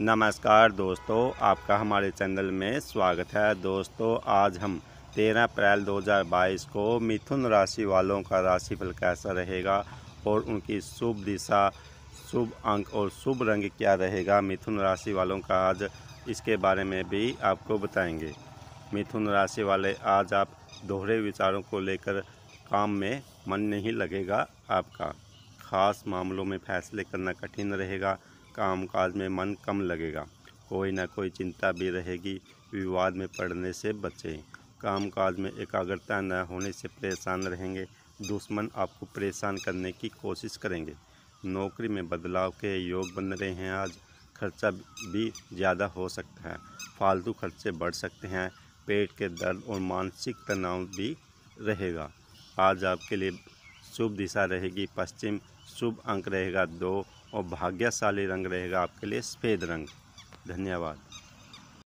नमस्कार दोस्तों आपका हमारे चैनल में स्वागत है दोस्तों आज हम 13 अप्रैल 2022 को मिथुन राशि वालों का राशिफल कैसा रहेगा और उनकी शुभ दिशा शुभ अंक और शुभ रंग क्या रहेगा मिथुन राशि वालों का आज इसके बारे में भी आपको बताएंगे मिथुन राशि वाले आज आप दोहरे विचारों को लेकर काम में मन नहीं लगेगा आपका खास मामलों में फैसले करना कठिन रहेगा कामकाज में मन कम लगेगा कोई ना कोई चिंता भी रहेगी विवाद में पड़ने से बचें कामकाज में एकाग्रता न होने से परेशान रहेंगे दुश्मन आपको परेशान करने की कोशिश करेंगे नौकरी में बदलाव के योग बन रहे हैं आज खर्चा भी ज़्यादा हो सकता है फालतू खर्चे बढ़ सकते हैं पेट के दर्द और मानसिक तनाव भी रहेगा आज आपके लिए शुभ दिशा रहेगी पश्चिम शुभ अंक रहेगा दो और भाग्यशाली रंग रहेगा आपके लिए सफ़ेद रंग धन्यवाद